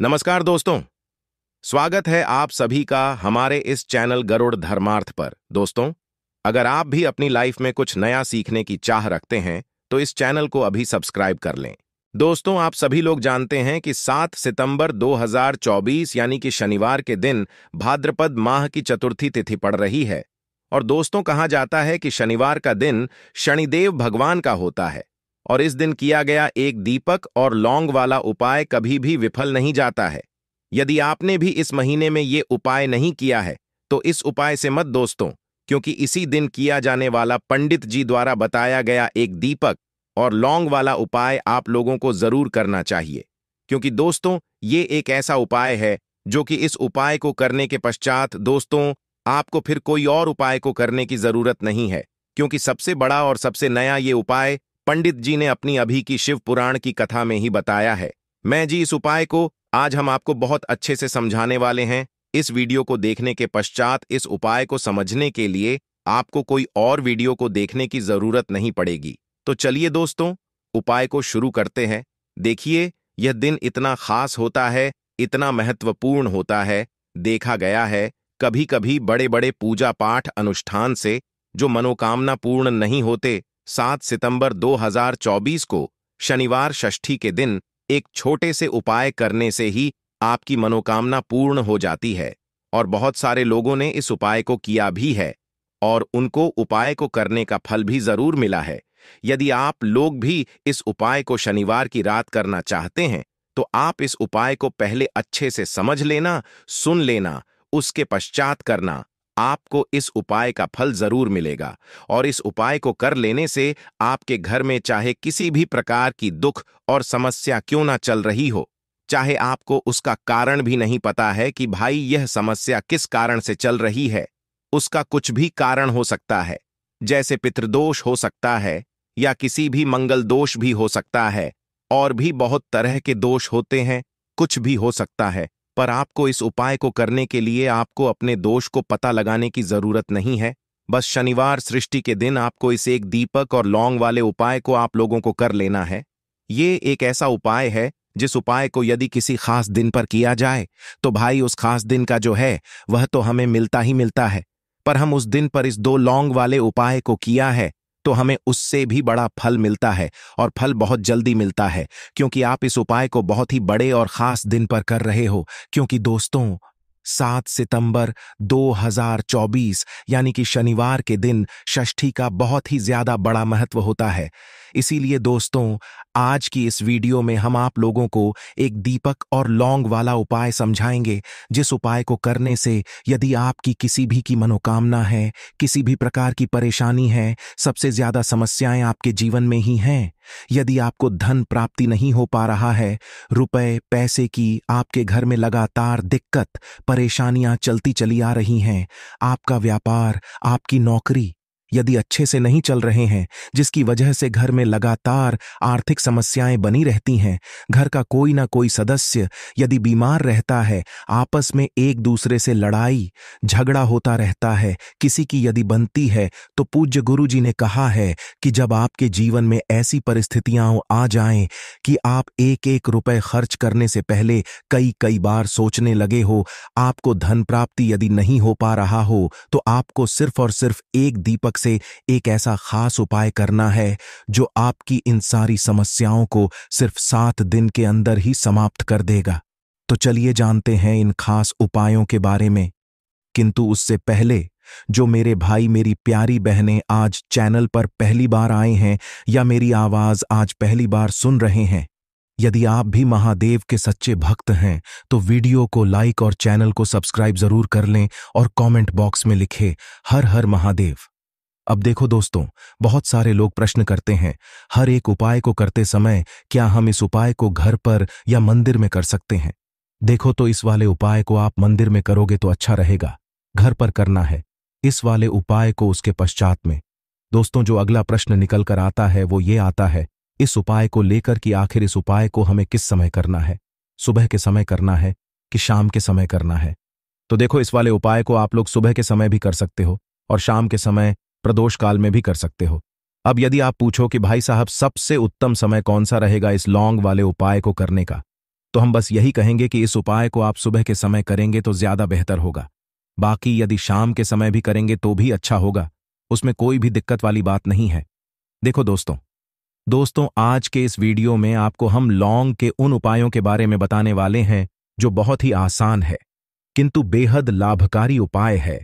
नमस्कार दोस्तों स्वागत है आप सभी का हमारे इस चैनल गरुड़ धर्मार्थ पर दोस्तों अगर आप भी अपनी लाइफ में कुछ नया सीखने की चाह रखते हैं तो इस चैनल को अभी सब्सक्राइब कर लें दोस्तों आप सभी लोग जानते हैं कि 7 सितंबर 2024 यानी कि शनिवार के दिन भाद्रपद माह की चतुर्थी तिथि पड़ रही है और दोस्तों कहा जाता है कि शनिवार का दिन शनिदेव भगवान का होता है और इस दिन किया गया एक दीपक और लौंग वाला उपाय कभी भी विफल नहीं जाता है यदि आपने भी इस महीने में ये उपाय नहीं किया है तो इस उपाय से मत दोस्तों क्योंकि इसी दिन किया जाने वाला पंडित जी द्वारा बताया गया एक दीपक और लौंग वाला उपाय आप लोगों को जरूर करना चाहिए क्योंकि दोस्तों ये एक ऐसा उपाय है जो कि इस उपाय को करने के पश्चात दोस्तों आपको फिर कोई और उपाय को करने की जरूरत नहीं है क्योंकि सबसे बड़ा और सबसे नया ये उपाय पंडित जी ने अपनी अभी की शिव पुराण की कथा में ही बताया है मैं जी इस उपाय को आज हम आपको बहुत अच्छे से समझाने वाले हैं इस वीडियो को देखने के पश्चात इस उपाय को समझने के लिए आपको कोई और वीडियो को देखने की जरूरत नहीं पड़ेगी तो चलिए दोस्तों उपाय को शुरू करते हैं देखिए यह दिन इतना खास होता है इतना महत्वपूर्ण होता है देखा गया है कभी कभी बड़े बड़े पूजा पाठ अनुष्ठान से जो मनोकामना पूर्ण नहीं होते 7 सितंबर 2024 को शनिवार षष्ठी के दिन एक छोटे से उपाय करने से ही आपकी मनोकामना पूर्ण हो जाती है और बहुत सारे लोगों ने इस उपाय को किया भी है और उनको उपाय को करने का फल भी जरूर मिला है यदि आप लोग भी इस उपाय को शनिवार की रात करना चाहते हैं तो आप इस उपाय को पहले अच्छे से समझ लेना सुन लेना उसके पश्चात करना आपको इस उपाय का फल जरूर मिलेगा और इस उपाय को कर लेने से आपके घर में चाहे किसी भी प्रकार की दुख और समस्या क्यों ना चल रही हो चाहे आपको उसका कारण भी नहीं पता है कि भाई यह समस्या किस कारण से चल रही है उसका कुछ भी कारण हो सकता है जैसे पितृदोष हो सकता है या किसी भी मंगल दोष भी हो सकता है और भी बहुत तरह के दोष होते हैं कुछ भी हो सकता है पर आपको इस उपाय को करने के लिए आपको अपने दोष को पता लगाने की जरूरत नहीं है बस शनिवार सृष्टि के दिन आपको इस एक दीपक और लौंग वाले उपाय को आप लोगों को कर लेना है ये एक ऐसा उपाय है जिस उपाय को यदि किसी खास दिन पर किया जाए तो भाई उस खास दिन का जो है वह तो हमें मिलता ही मिलता है पर हम उस दिन पर इस दो लौंग वाले उपाय को किया है तो हमें उससे भी बड़ा फल मिलता है और फल बहुत जल्दी मिलता है क्योंकि आप इस उपाय को बहुत ही बड़े और ख़ास दिन पर कर रहे हो क्योंकि दोस्तों सात सितंबर 2024 यानी कि शनिवार के दिन षष्ठी का बहुत ही ज्यादा बड़ा महत्व होता है इसीलिए दोस्तों आज की इस वीडियो में हम आप लोगों को एक दीपक और लौंग वाला उपाय समझाएंगे जिस उपाय को करने से यदि आपकी किसी भी की मनोकामना है किसी भी प्रकार की परेशानी है सबसे ज्यादा समस्याएं आपके जीवन में ही हैं यदि आपको धन प्राप्ति नहीं हो पा रहा है रुपए पैसे की आपके घर में लगातार दिक्कत परेशानियां चलती चली आ रही हैं आपका व्यापार आपकी नौकरी यदि अच्छे से नहीं चल रहे हैं जिसकी वजह से घर में लगातार आर्थिक समस्याएं बनी रहती हैं घर का कोई ना कोई सदस्य यदि बीमार रहता है आपस में एक दूसरे से लड़ाई झगड़ा होता रहता है किसी की यदि बनती है तो पूज्य गुरु जी ने कहा है कि जब आपके जीवन में ऐसी परिस्थितियां आ जाएं कि आप एक एक रुपए खर्च करने से पहले कई कई बार सोचने लगे हो आपको धन प्राप्ति यदि नहीं हो पा रहा हो तो आपको सिर्फ और सिर्फ एक दीपक से एक ऐसा खास उपाय करना है जो आपकी इन सारी समस्याओं को सिर्फ सात दिन के अंदर ही समाप्त कर देगा तो चलिए जानते हैं इन खास उपायों के बारे में किंतु उससे पहले जो मेरे भाई मेरी प्यारी बहनें आज चैनल पर पहली बार आए हैं या मेरी आवाज आज पहली बार सुन रहे हैं यदि आप भी महादेव के सच्चे भक्त हैं तो वीडियो को लाइक और चैनल को सब्सक्राइब जरूर कर लें और कमेंट बॉक्स में लिखें हर हर महादेव अब देखो दोस्तों बहुत सारे लोग प्रश्न करते हैं हर एक उपाय को करते समय क्या हम इस उपाय को घर पर या मंदिर में कर सकते हैं देखो तो इस वाले उपाय को आप मंदिर में करोगे तो अच्छा रहेगा घर पर करना है इस वाले उपाय को उसके पश्चात में दोस्तों जो अगला प्रश्न निकल कर आता है वो ये आता है इस उपाय को लेकर कि आखिर इस उपाय को हमें किस समय करना है सुबह के समय करना है कि शाम के समय करना है तो देखो इस वाले उपाय को आप लोग सुबह के समय भी कर सकते हो और शाम के समय प्रदोष काल में भी कर सकते हो अब यदि आप पूछो कि भाई साहब सबसे उत्तम समय कौन सा रहेगा इस लॉन्ग वाले उपाय को करने का तो हम बस यही कहेंगे कि इस उपाय को आप सुबह के समय करेंगे तो ज्यादा बेहतर होगा बाकी यदि शाम के समय भी करेंगे तो भी अच्छा होगा उसमें कोई भी दिक्कत वाली बात नहीं है देखो दोस्तों दोस्तों आज के इस वीडियो में आपको हम लौंग के उन उपायों के बारे में बताने वाले हैं जो बहुत ही आसान है किंतु बेहद लाभकारी उपाय है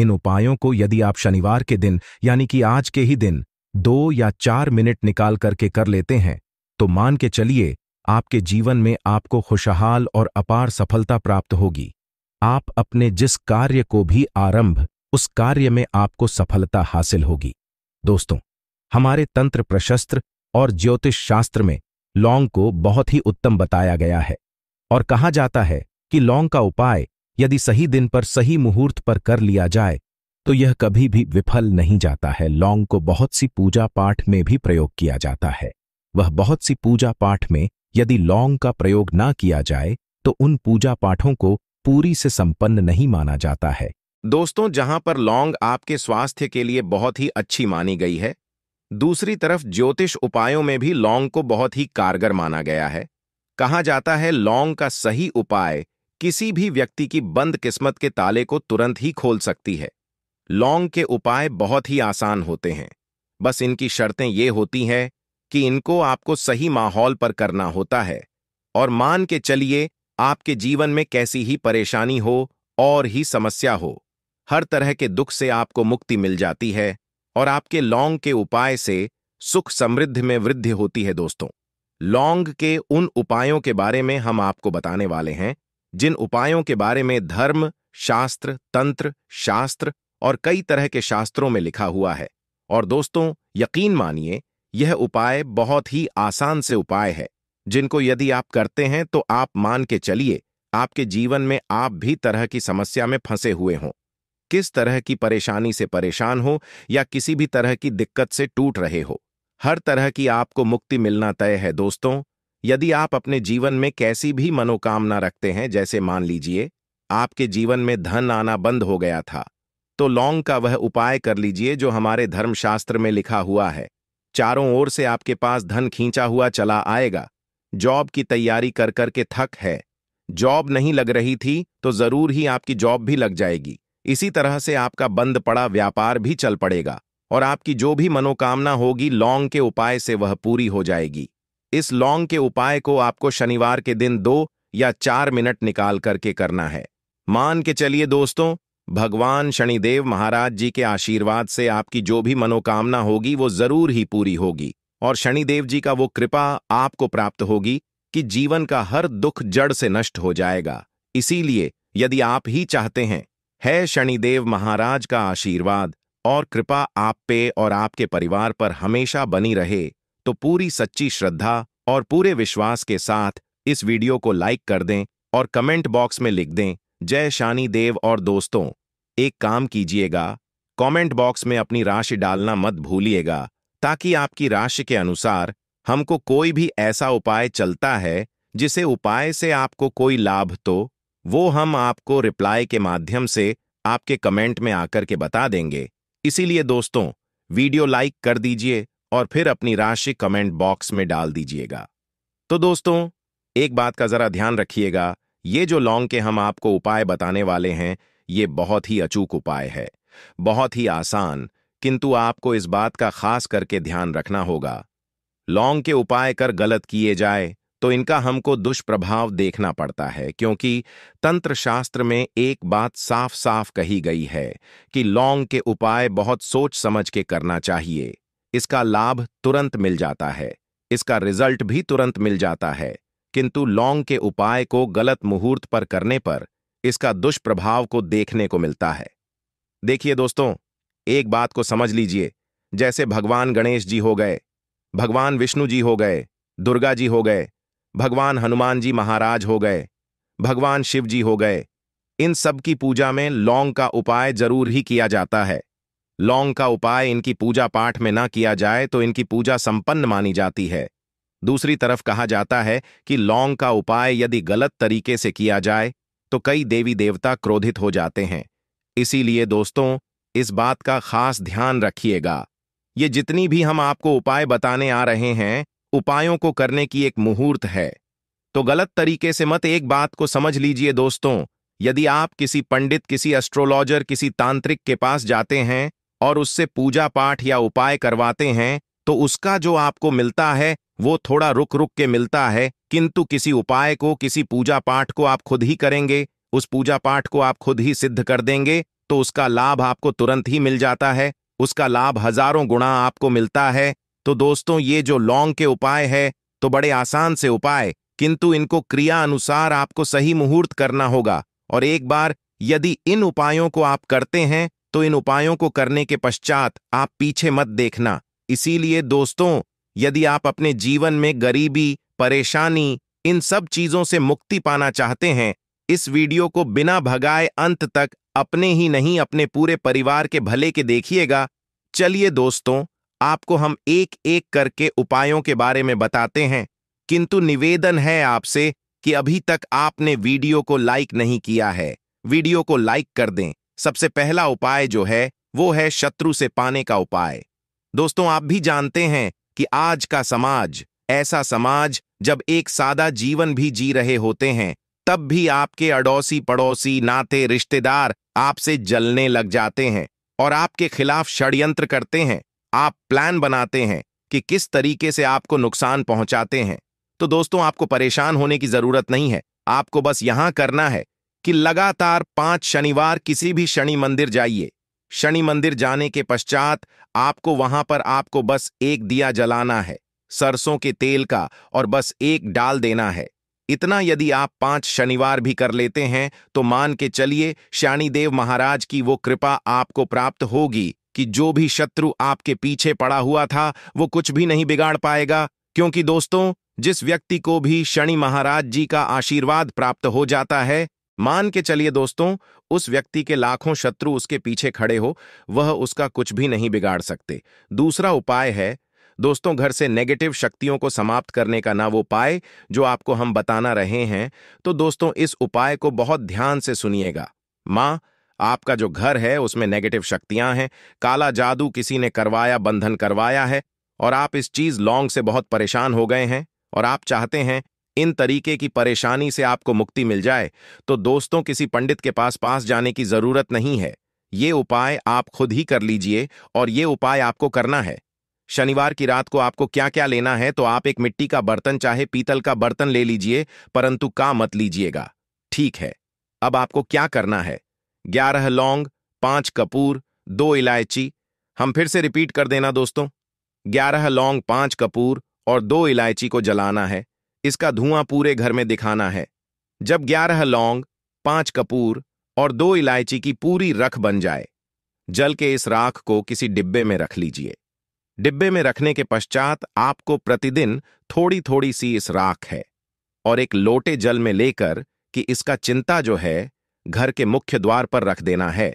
इन उपायों को यदि आप शनिवार के दिन यानी कि आज के ही दिन दो या चार मिनट निकाल करके कर लेते हैं तो मान के चलिए आपके जीवन में आपको खुशहाल और अपार सफलता प्राप्त होगी आप अपने जिस कार्य को भी आरंभ उस कार्य में आपको सफलता हासिल होगी दोस्तों हमारे तंत्र प्रशस्त्र और ज्योतिष शास्त्र में लौंग को बहुत ही उत्तम बताया गया है और कहा जाता है कि लौंग का उपाय यदि सही दिन पर सही मुहूर्त पर कर लिया जाए तो यह कभी भी विफल नहीं जाता है लौंग को बहुत सी पूजा पाठ में भी प्रयोग किया जाता है वह बहुत सी पूजा पाठ में यदि लौंग का प्रयोग ना किया जाए तो उन पूजा पाठों को पूरी से संपन्न नहीं माना जाता है दोस्तों जहां पर लौंग आपके स्वास्थ्य के लिए बहुत ही अच्छी मानी गई है दूसरी तरफ ज्योतिष उपायों में भी लौंग को बहुत ही कारगर माना गया है कहा जाता है लौंग का सही उपाय किसी भी व्यक्ति की बंद किस्मत के ताले को तुरंत ही खोल सकती है लौंग के उपाय बहुत ही आसान होते हैं बस इनकी शर्तें ये होती हैं कि इनको आपको सही माहौल पर करना होता है और मान के चलिए आपके जीवन में कैसी ही परेशानी हो और ही समस्या हो हर तरह के दुख से आपको मुक्ति मिल जाती है और आपके लौंग के उपाय से सुख समृद्धि में वृद्धि होती है दोस्तों लौंग के उन उपायों के बारे में हम आपको बताने वाले हैं जिन उपायों के बारे में धर्म शास्त्र तंत्र शास्त्र और कई तरह के शास्त्रों में लिखा हुआ है और दोस्तों यकीन मानिए यह उपाय बहुत ही आसान से उपाय है जिनको यदि आप करते हैं तो आप मान के चलिए आपके जीवन में आप भी तरह की समस्या में फंसे हुए हों किस तरह की परेशानी से परेशान हो या किसी भी तरह की दिक्कत से टूट रहे हो हर तरह की आपको मुक्ति मिलना तय है दोस्तों यदि आप अपने जीवन में कैसी भी मनोकामना रखते हैं जैसे मान लीजिए आपके जीवन में धन आना बंद हो गया था तो लौंग का वह उपाय कर लीजिए जो हमारे धर्मशास्त्र में लिखा हुआ है चारों ओर से आपके पास धन खींचा हुआ चला आएगा जॉब की तैयारी कर करके थक है जॉब नहीं लग रही थी तो जरूर ही आपकी जॉब भी लग जाएगी इसी तरह से आपका बंद पड़ा व्यापार भी चल पड़ेगा और आपकी जो भी मनोकामना होगी लौंग के उपाय से वह पूरी हो जाएगी इस लौंग के उपाय को आपको शनिवार के दिन दो या चार मिनट निकाल करके करना है मान के चलिए दोस्तों भगवान शनिदेव महाराज जी के आशीर्वाद से आपकी जो भी मनोकामना होगी वो जरूर ही पूरी होगी और शनिदेव जी का वो कृपा आपको प्राप्त होगी कि जीवन का हर दुख जड़ से नष्ट हो जाएगा इसीलिए यदि आप ही चाहते हैं है शनिदेव महाराज का आशीर्वाद और कृपा आप पे और आपके परिवार पर हमेशा बनी रहे तो पूरी सच्ची श्रद्धा और पूरे विश्वास के साथ इस वीडियो को लाइक कर दें और कमेंट बॉक्स में लिख दें जय शानी देव और दोस्तों एक काम कीजिएगा कमेंट बॉक्स में अपनी राशि डालना मत भूलिएगा ताकि आपकी राशि के अनुसार हमको कोई भी ऐसा उपाय चलता है जिसे उपाय से आपको कोई लाभ तो वो हम आपको रिप्लाई के माध्यम से आपके कमेंट में आकर के बता देंगे इसीलिए दोस्तों वीडियो लाइक कर दीजिए और फिर अपनी राशि कमेंट बॉक्स में डाल दीजिएगा तो दोस्तों एक बात का जरा ध्यान रखिएगा ये जो लौंग के हम आपको उपाय बताने वाले हैं ये बहुत ही अचूक उपाय है बहुत ही आसान किंतु आपको इस बात का खास करके ध्यान रखना होगा लौंग के उपाय कर गलत किए जाए तो इनका हमको दुष्प्रभाव देखना पड़ता है क्योंकि तंत्र शास्त्र में एक बात साफ साफ कही गई है कि लौंग के उपाय बहुत सोच समझ के करना चाहिए इसका लाभ तुरंत मिल जाता है इसका रिजल्ट भी तुरंत मिल जाता है किंतु लौंग के उपाय को गलत मुहूर्त पर करने पर इसका दुष्प्रभाव को देखने को मिलता है देखिए दोस्तों एक बात को समझ लीजिए जैसे भगवान गणेश जी हो गए भगवान विष्णु जी हो गए दुर्गा जी हो गए भगवान हनुमान जी महाराज हो गए भगवान शिव जी हो गए इन सब की पूजा में लौंग का उपाय जरूर ही किया जाता है लौंग का उपाय इनकी पूजा पाठ में ना किया जाए तो इनकी पूजा संपन्न मानी जाती है दूसरी तरफ कहा जाता है कि लौंग का उपाय यदि गलत तरीके से किया जाए तो कई देवी देवता क्रोधित हो जाते हैं इसीलिए दोस्तों इस बात का खास ध्यान रखिएगा ये जितनी भी हम आपको उपाय बताने आ रहे हैं उपायों को करने की एक मुहूर्त है तो गलत तरीके से मत एक बात को समझ लीजिए दोस्तों यदि आप किसी पंडित किसी एस्ट्रोलॉजर किसी तांत्रिक के पास जाते हैं और उससे पूजा पाठ या उपाय करवाते हैं तो उसका जो आपको मिलता है वो थोड़ा रुक रुक के मिलता है किंतु किसी उपाय को किसी पूजा पाठ को आप खुद ही करेंगे उस पूजा पाठ को आप खुद ही सिद्ध कर देंगे तो उसका लाभ आपको तुरंत ही मिल जाता है उसका लाभ हजारों गुणा आपको मिलता है तो दोस्तों ये जो लौंग के उपाय है तो बड़े आसान से उपाय किंतु इनको क्रिया अनुसार आपको सही मुहूर्त करना होगा और एक बार यदि इन उपायों को आप करते हैं तो इन उपायों को करने के पश्चात आप पीछे मत देखना इसीलिए दोस्तों यदि आप अपने जीवन में गरीबी परेशानी इन सब चीजों से मुक्ति पाना चाहते हैं इस वीडियो को बिना भगाए अंत तक अपने ही नहीं अपने पूरे परिवार के भले के देखिएगा चलिए दोस्तों आपको हम एक एक करके उपायों के बारे में बताते हैं किंतु निवेदन है आपसे कि अभी तक आपने वीडियो को लाइक नहीं किया है वीडियो को लाइक कर दें सबसे पहला उपाय जो है वो है शत्रु से पाने का उपाय दोस्तों आप भी जानते हैं कि आज का समाज ऐसा समाज जब एक सादा जीवन भी जी रहे होते हैं तब भी आपके अड़ोसी पड़ोसी नाते रिश्तेदार आपसे जलने लग जाते हैं और आपके खिलाफ षड्यंत्र करते हैं आप प्लान बनाते हैं कि किस तरीके से आपको नुकसान पहुंचाते हैं तो दोस्तों आपको परेशान होने की जरूरत नहीं है आपको बस यहां करना है कि लगातार पांच शनिवार किसी भी शनि मंदिर जाइए शनि मंदिर जाने के पश्चात आपको वहां पर आपको बस एक दिया जलाना है सरसों के तेल का और बस एक डाल देना है इतना यदि आप पांच शनिवार भी कर लेते हैं तो मान के चलिए शनिदेव महाराज की वो कृपा आपको प्राप्त होगी कि जो भी शत्रु आपके पीछे पड़ा हुआ था वो कुछ भी नहीं बिगाड़ पाएगा क्योंकि दोस्तों जिस व्यक्ति को भी शनि महाराज जी का आशीर्वाद प्राप्त हो जाता है मान के चलिए दोस्तों उस व्यक्ति के लाखों शत्रु उसके पीछे खड़े हो वह उसका कुछ भी नहीं बिगाड़ सकते दूसरा उपाय है दोस्तों घर से नेगेटिव शक्तियों को समाप्त करने का ना वो उपाय जो आपको हम बताना रहे हैं तो दोस्तों इस उपाय को बहुत ध्यान से सुनिएगा माँ आपका जो घर है उसमें नेगेटिव शक्तियां हैं काला जादू किसी ने करवाया बंधन करवाया है और आप इस चीज लॉन्ग से बहुत परेशान हो गए हैं और आप चाहते हैं इन तरीके की परेशानी से आपको मुक्ति मिल जाए तो दोस्तों किसी पंडित के पास पास जाने की जरूरत नहीं है ये उपाय आप खुद ही कर लीजिए और ये उपाय आपको करना है शनिवार की रात को आपको क्या क्या लेना है तो आप एक मिट्टी का बर्तन चाहे पीतल का बर्तन ले लीजिए परंतु का मत लीजिएगा ठीक है अब आपको क्या करना है ग्यारह लौंग पांच कपूर दो इलायची हम फिर से रिपीट कर देना दोस्तों ग्यारह लौंग पांच कपूर और दो इलायची को जलाना है इसका धुआं पूरे घर में दिखाना है जब ग्यारह लौंग पांच कपूर और दो इलायची की पूरी रख बन जाए जल के इस राख को किसी डिब्बे में रख लीजिए डिब्बे में रखने के पश्चात आपको प्रतिदिन थोड़ी थोड़ी सी इस राख है और एक लोटे जल में लेकर कि इसका चिंता जो है घर के मुख्य द्वार पर रख देना है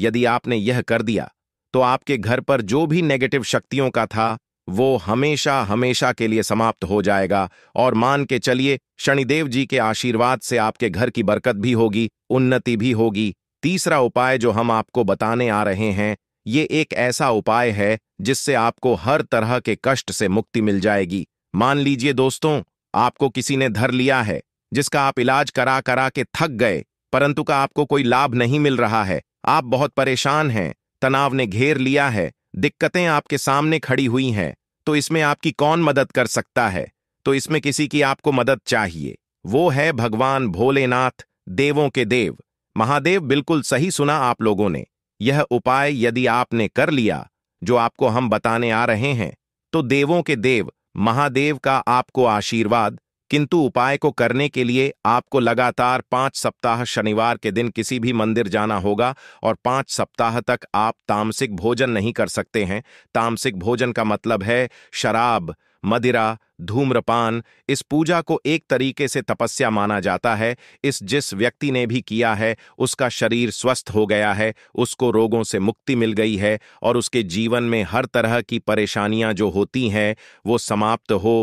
यदि आपने यह कर दिया तो आपके घर पर जो भी नेगेटिव शक्तियों का था वो हमेशा हमेशा के लिए समाप्त हो जाएगा और मान के चलिए शनिदेव जी के आशीर्वाद से आपके घर की बरकत भी होगी उन्नति भी होगी तीसरा उपाय जो हम आपको बताने आ रहे हैं ये एक ऐसा उपाय है जिससे आपको हर तरह के कष्ट से मुक्ति मिल जाएगी मान लीजिए दोस्तों आपको किसी ने धर लिया है जिसका आप इलाज करा करा के थक गए परंतु का आपको कोई लाभ नहीं मिल रहा है आप बहुत परेशान हैं तनाव ने घेर लिया है दिक्कतें आपके सामने खड़ी हुई हैं तो इसमें आपकी कौन मदद कर सकता है तो इसमें किसी की आपको मदद चाहिए वो है भगवान भोलेनाथ देवों के देव महादेव बिल्कुल सही सुना आप लोगों ने यह उपाय यदि आपने कर लिया जो आपको हम बताने आ रहे हैं तो देवों के देव महादेव का आपको आशीर्वाद किंतु उपाय को करने के लिए आपको लगातार पांच सप्ताह शनिवार के दिन किसी भी मंदिर जाना होगा और पांच सप्ताह तक आप तामसिक भोजन नहीं कर सकते हैं तामसिक भोजन का मतलब है शराब मदिरा धूम्रपान इस पूजा को एक तरीके से तपस्या माना जाता है इस जिस व्यक्ति ने भी किया है उसका शरीर स्वस्थ हो गया है उसको रोगों से मुक्ति मिल गई है और उसके जीवन में हर तरह की परेशानियां जो होती हैं वो समाप्त हो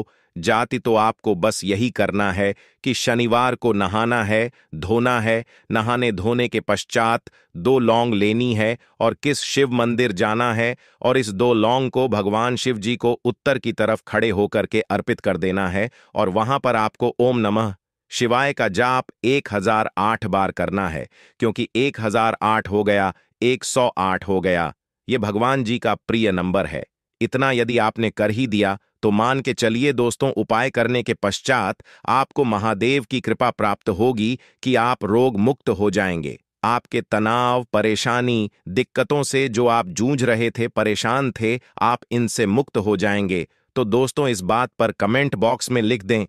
जाति तो आपको बस यही करना है कि शनिवार को नहाना है धोना है नहाने धोने के पश्चात दो लौंग लेनी है और किस शिव मंदिर जाना है और इस दो लौंग को भगवान शिव जी को उत्तर की तरफ खड़े होकर के अर्पित कर देना है और वहां पर आपको ओम नमः शिवाय का जाप 1008 बार करना है क्योंकि 1008 हो गया 108 हो गया ये भगवान जी का प्रिय नंबर है इतना यदि आपने कर ही दिया तो मान के चलिए दोस्तों उपाय करने के पश्चात आपको महादेव की कृपा प्राप्त होगी कि आप रोग मुक्त हो जाएंगे आपके तनाव परेशानी दिक्कतों से जो आप जूझ रहे थे परेशान थे आप इनसे मुक्त हो जाएंगे तो दोस्तों इस बात पर कमेंट बॉक्स में लिख दें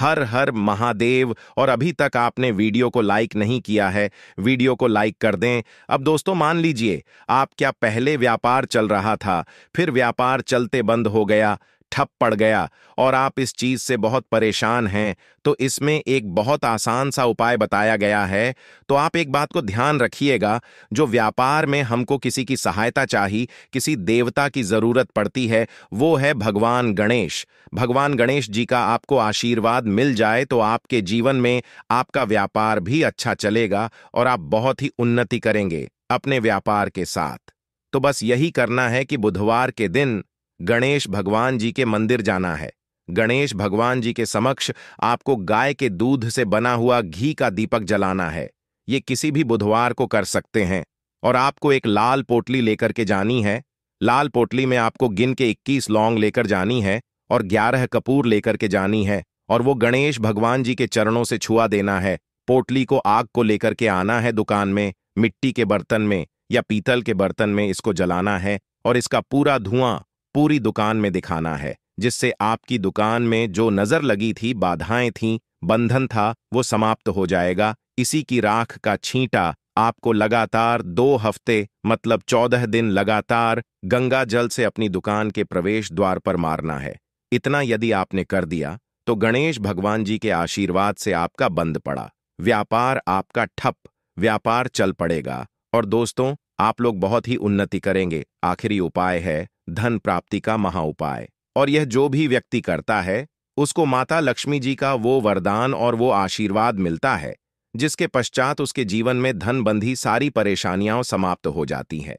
हर हर महादेव और अभी तक आपने वीडियो को लाइक नहीं किया है वीडियो को लाइक कर दें अब दोस्तों मान लीजिए आप क्या पहले व्यापार चल रहा था फिर व्यापार चलते बंद हो गया ठप पड़ गया और आप इस चीज से बहुत परेशान हैं तो इसमें एक बहुत आसान सा उपाय बताया गया है तो आप एक बात को ध्यान रखिएगा जो व्यापार में हमको किसी की सहायता चाहिए किसी देवता की जरूरत पड़ती है वो है भगवान गणेश भगवान गणेश जी का आपको आशीर्वाद मिल जाए तो आपके जीवन में आपका व्यापार भी अच्छा चलेगा और आप बहुत ही उन्नति करेंगे अपने व्यापार के साथ तो बस यही करना है कि बुधवार के दिन गणेश भगवान जी के मंदिर जाना है गणेश भगवान जी के समक्ष आपको गाय के दूध से बना हुआ घी का दीपक जलाना है ये किसी भी बुधवार को कर सकते हैं और आपको एक लाल पोटली लेकर के जानी है लाल पोटली में आपको गिन के 21 लौंग लेकर जानी है और 11 कपूर लेकर के जानी है और वो गणेश भगवान जी के चरणों से छुआ देना है पोटली को आग को लेकर के आना है दुकान में मिट्टी के बर्तन में या पीतल के बर्तन में इसको जलाना है और इसका पूरा धुआं पूरी दुकान में दिखाना है जिससे आपकी दुकान में जो नज़र लगी थी बाधाएं थीं बंधन था वो समाप्त हो जाएगा इसी की राख का छींटा आपको लगातार दो हफ्ते मतलब चौदह दिन लगातार गंगा जल से अपनी दुकान के प्रवेश द्वार पर मारना है इतना यदि आपने कर दिया तो गणेश भगवान जी के आशीर्वाद से आपका बंद पड़ा व्यापार आपका ठप व्यापार चल पड़ेगा और दोस्तों आप लोग बहुत ही उन्नति करेंगे आखिरी उपाय है धन प्राप्ति का महा उपाय और यह जो भी व्यक्ति करता है उसको माता लक्ष्मी जी का वो वरदान और वो आशीर्वाद मिलता है जिसके पश्चात उसके जीवन में धन बंधी सारी परेशानियां समाप्त हो जाती हैं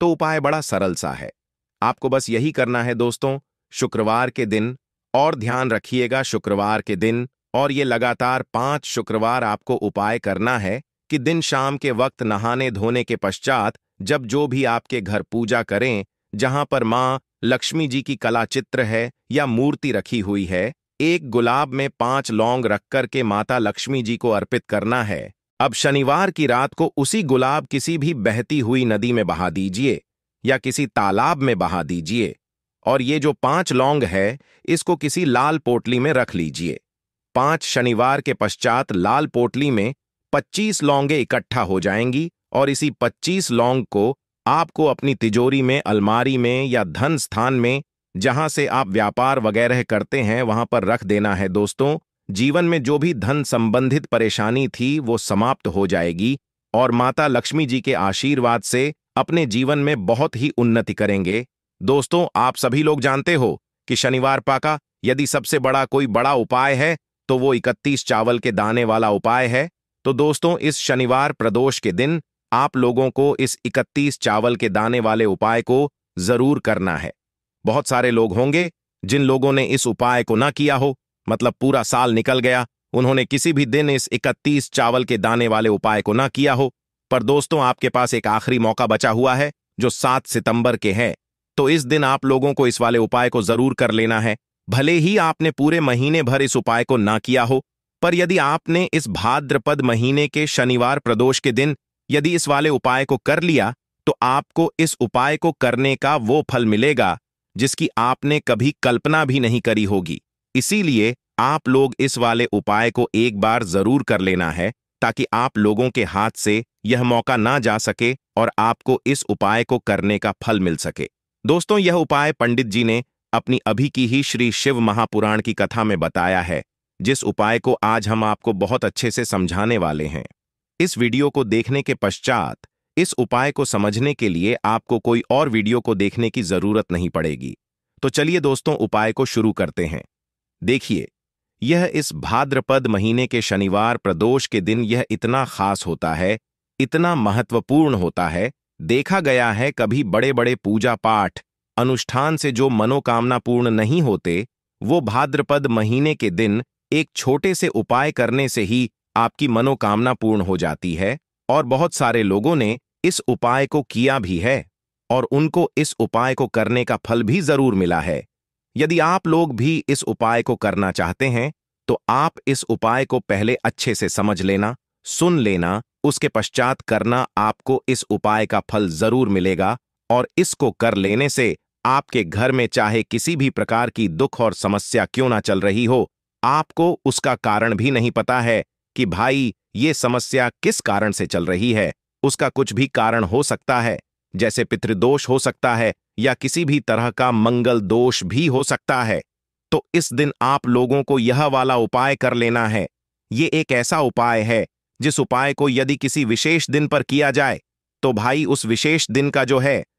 तो उपाय बड़ा सरल सा है आपको बस यही करना है दोस्तों शुक्रवार के दिन और ध्यान रखिएगा शुक्रवार के दिन और ये लगातार पांच शुक्रवार आपको उपाय करना है कि दिन शाम के वक्त नहाने धोने के पश्चात जब जो भी आपके घर पूजा करें जहां पर मां लक्ष्मी जी की कला चित्र है या मूर्ति रखी हुई है एक गुलाब में पांच लौंग रखकर के माता लक्ष्मी जी को अर्पित करना है अब शनिवार की रात को उसी गुलाब किसी भी बहती हुई नदी में बहा दीजिए या किसी तालाब में बहा दीजिए और ये जो पांच लौंग है इसको किसी लाल पोटली में रख लीजिए पांच शनिवार के पश्चात लाल पोटली में 25 लौंगे इकट्ठा हो जाएंगी और इसी 25 लौंग को आपको अपनी तिजोरी में अलमारी में या धन स्थान में जहां से आप व्यापार वगैरह करते हैं वहां पर रख देना है दोस्तों जीवन में जो भी धन संबंधित परेशानी थी वो समाप्त हो जाएगी और माता लक्ष्मी जी के आशीर्वाद से अपने जीवन में बहुत ही उन्नति करेंगे दोस्तों आप सभी लोग जानते हो कि शनिवार पाका यदि सबसे बड़ा कोई बड़ा उपाय है तो वो इकतीस चावल के दाने वाला उपाय है तो दोस्तों इस शनिवार प्रदोष के दिन आप लोगों को इस 31 चावल के दाने वाले उपाय को जरूर करना है बहुत सारे लोग होंगे जिन लोगों ने इस उपाय को ना किया हो मतलब पूरा साल निकल गया उन्होंने किसी भी दिन इस 31 चावल के दाने वाले उपाय को ना किया हो पर दोस्तों आपके पास एक आखिरी मौका बचा हुआ है जो सात सितंबर के हैं तो इस दिन आप लोगों को इस वाले उपाय को जरूर कर लेना है भले ही आपने पूरे महीने भर इस उपाय को ना किया हो पर यदि आपने इस भाद्रपद महीने के शनिवार प्रदोष के दिन यदि इस वाले उपाय को कर लिया तो आपको इस उपाय को करने का वो फल मिलेगा जिसकी आपने कभी कल्पना भी नहीं करी होगी इसीलिए आप लोग इस वाले उपाय को एक बार जरूर कर लेना है ताकि आप लोगों के हाथ से यह मौका ना जा सके और आपको इस उपाय को करने का फल मिल सके दोस्तों यह उपाय पंडित जी ने अपनी अभी की ही श्री शिव महापुराण की कथा में बताया है जिस उपाय को आज हम आपको बहुत अच्छे से समझाने वाले हैं इस वीडियो को देखने के पश्चात इस उपाय को समझने के लिए आपको कोई और वीडियो को देखने की जरूरत नहीं पड़ेगी तो चलिए दोस्तों उपाय को शुरू करते हैं देखिए यह इस भाद्रपद महीने के शनिवार प्रदोष के दिन यह इतना खास होता है इतना महत्वपूर्ण होता है देखा गया है कभी बड़े बड़े पूजा पाठ अनुष्ठान से जो मनोकामना पूर्ण नहीं होते वो भाद्रपद महीने के दिन एक छोटे से उपाय करने से ही आपकी मनोकामना पूर्ण हो जाती है और बहुत सारे लोगों ने इस उपाय को किया भी है और उनको इस उपाय को करने का फल भी जरूर मिला है यदि आप लोग भी इस उपाय को करना चाहते हैं तो आप इस उपाय को पहले अच्छे से समझ लेना सुन लेना उसके पश्चात करना आपको इस उपाय का फल जरूर मिलेगा और इसको कर लेने से आपके घर में चाहे किसी भी प्रकार की दुख और समस्या क्यों ना चल रही हो आपको उसका कारण भी नहीं पता है कि भाई ये समस्या किस कारण से चल रही है उसका कुछ भी कारण हो सकता है जैसे पितृदोष हो सकता है या किसी भी तरह का मंगल दोष भी हो सकता है तो इस दिन आप लोगों को यह वाला उपाय कर लेना है ये एक ऐसा उपाय है जिस उपाय को यदि किसी विशेष दिन पर किया जाए तो भाई उस विशेष दिन का जो है